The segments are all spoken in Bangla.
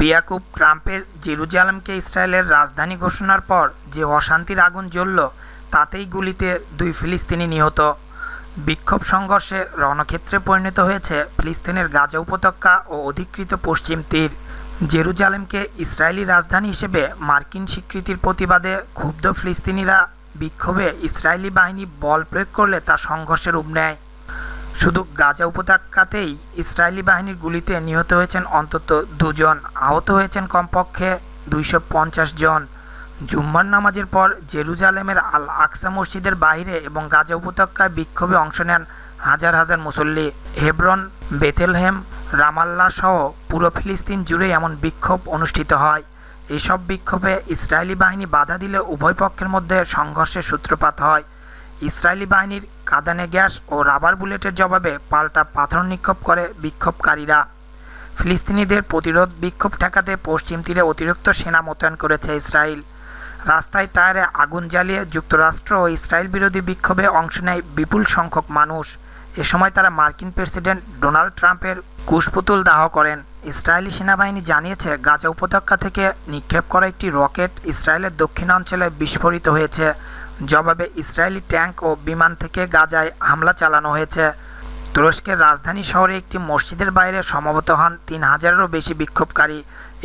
বিয়াকুব ট্রাম্পের জেরুজালেমকে ইসরায়েলের রাজধানী ঘোষণার পর যে অশান্তির আগুন জ্বলল তাতেই গুলিতে দুই ফিলিস্তিনি নিহত বিক্ষোভ সংঘর্ষে রণক্ষেত্রে পরিণত হয়েছে ফিলিস্তিনের গাজা উপত্যকা ও অধিকৃত পশ্চিম তীর জেরুজালেমকে ইসরায়েলি রাজধানী হিসেবে মার্কিন স্বীকৃতির প্রতিবাদে ক্ষুব্ধ ফিলিস্তিনিরা বিক্ষোভে ইসরায়েলি বাহিনী বল প্রয়োগ করলে তা সংঘর্ষের রূপ নেয় শুধু গাজা উপত্যকাতেই ইসরায়েলি বাহিনীর গুলিতে নিহত হয়েছেন অন্তত দুজন আহত হয়েছেন কমপক্ষে দুইশো জন জুম্মার নামাজের পর জেরুজালেমের আল আকসা মসজিদের বাইরে এবং গাজা উপত্যকায় বিক্ষোভে অংশ নেন হাজার হাজার মুসল্লি হেব্রন বেথেলহেম রামাল্লা সহ পুরো ফিলিস্তিন জুড়ে এমন বিক্ষোভ অনুষ্ঠিত হয় এসব বিক্ষোভে ইসরায়েলি বাহিনী বাধা দিলে উভয় পক্ষের মধ্যে সংঘর্ষের সূত্রপাত হয় ইসরায়েলি বাহিনীর কাঁদানে গ্যাস ও রাবার বুলেটের জবাবে পাল্টা পাথর নিক্ষোভ করে বিক্ষোভকারীরা ফিলিস্তিনিদের প্রতিরোধ বিক্ষোভ ঠেকাতে পশ্চিম তীরে অতিরিক্ত সেনা মোতায়েন করেছে ইসরায়েল রাস্তায় টায়ারে আগুন জ্বালিয়ে যুক্তরাষ্ট্র ও ইসরায়েল বিরোধী বিক্ষোভে অংশ নেয় বিপুল সংখ্যক মানুষ এ সময় তারা মার্কিন প্রেসিডেন্ট ডোনাল্ড ট্রাম্পের কুশপুতুল দাহ করেন ইসরায়েলি সেনাবাহিনী জানিয়েছে গাজা উপত্যকা থেকে নিক্ষেপ করা একটি রকেট ইসরায়েলের দক্ষিণাঞ্চলে বিস্ফোরিত হয়েছে জবাবে ইসরায়েলি ট্যাঙ্ক ও বিমান থেকে গাজায় হামলা চালানো হয়েছে তুরস্কের রাজধানী শহরে একটি মসজিদের বাইরে সমবেত হন তিন হাজারেরও বেশি বিক্ষোভকারী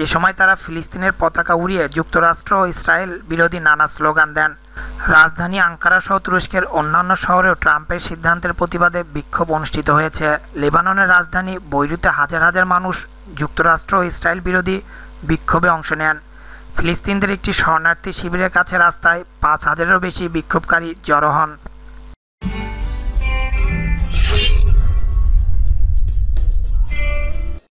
এ সময় তারা ফিলিস্তিনের পতাকা উড়িয়ে যুক্তরাষ্ট্র ও ইসরায়েল বিরোধী নানা স্লোগান দেন রাজধানী আঙ্কারা সহ তুরস্কের অন্যান্য শহরেও ট্রাম্পের সিদ্ধান্তের প্রতিবাদে বিক্ষোভ অনুষ্ঠিত হয়েছে লেবাননের রাজধানী বৈরুতে হাজার হাজার মানুষ যুক্তরাষ্ট্র ও ইসরায়েল বিরোধী বিক্ষোভে অংশ নেন ফিলিস্তিনদের একটি শরণার্থী শিবিরের কাছে রাস্তায় পাঁচ হাজারেরও বেশি বিক্ষোভকারী জড়ো হন